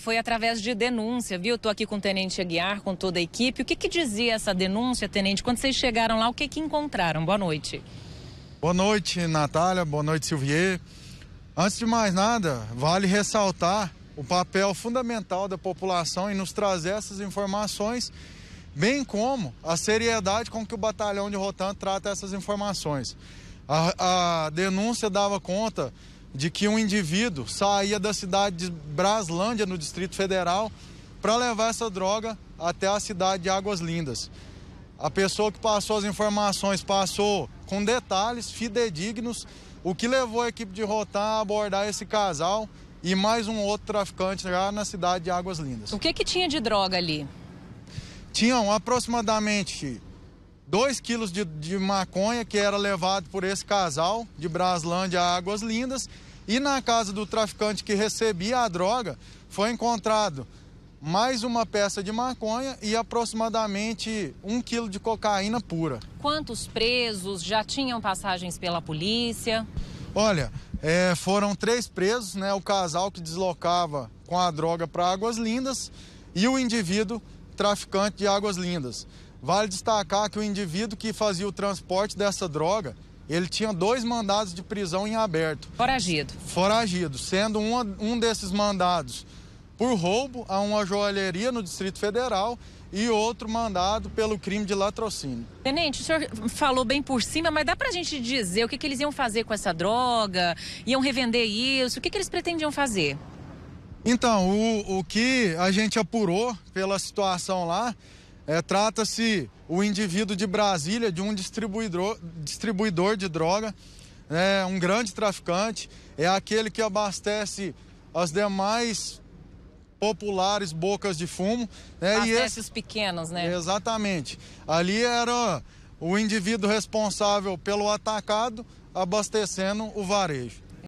Foi através de denúncia, viu? Estou aqui com o Tenente Aguiar, com toda a equipe. O que, que dizia essa denúncia, Tenente? Quando vocês chegaram lá, o que, que encontraram? Boa noite. Boa noite, Natália. Boa noite, Silvier. Antes de mais nada, vale ressaltar o papel fundamental da população em nos trazer essas informações, bem como a seriedade com que o batalhão de Rotan trata essas informações. A, a denúncia dava conta de que um indivíduo saía da cidade de Braslândia, no Distrito Federal, para levar essa droga até a cidade de Águas Lindas. A pessoa que passou as informações passou com detalhes fidedignos o que levou a equipe de Rotan a abordar esse casal e mais um outro traficante lá na cidade de Águas Lindas. O que, que tinha de droga ali? Tinham aproximadamente 2 quilos de, de, maconha que era levado por esse casal de Braslândia a Águas Lindas. E na casa do traficante que recebia a droga, foi encontrado mais uma peça de maconha e aproximadamente um quilo de cocaína pura. Quantos presos já tinham passagens pela polícia? Olha, é, foram três presos, né? O casal que deslocava com a droga para Águas Lindas e o indivíduo traficante de Águas Lindas. Vale destacar que o indivíduo que fazia o transporte dessa droga, ele tinha dois mandados de prisão em aberto. Foragido. Foragido, sendo um um desses mandados por roubo a uma joalheria no Distrito Federal e outro mandado pelo crime de latrocínio. Tenente, o senhor falou bem por cima, mas dá para a gente dizer o que, que, eles iam fazer com essa droga? Iam revender isso? O que, que eles pretendiam fazer? Então, o, o que a gente apurou pela situação lá é, Trata-se o indivíduo de Brasília, de um distribuidor, distribuidor de droga, é um grande traficante, é aquele que abastece as demais populares bocas de fumo. Né? Abastece esse... os pequenos, né? Exatamente. Ali era o indivíduo responsável pelo atacado abastecendo o varejo.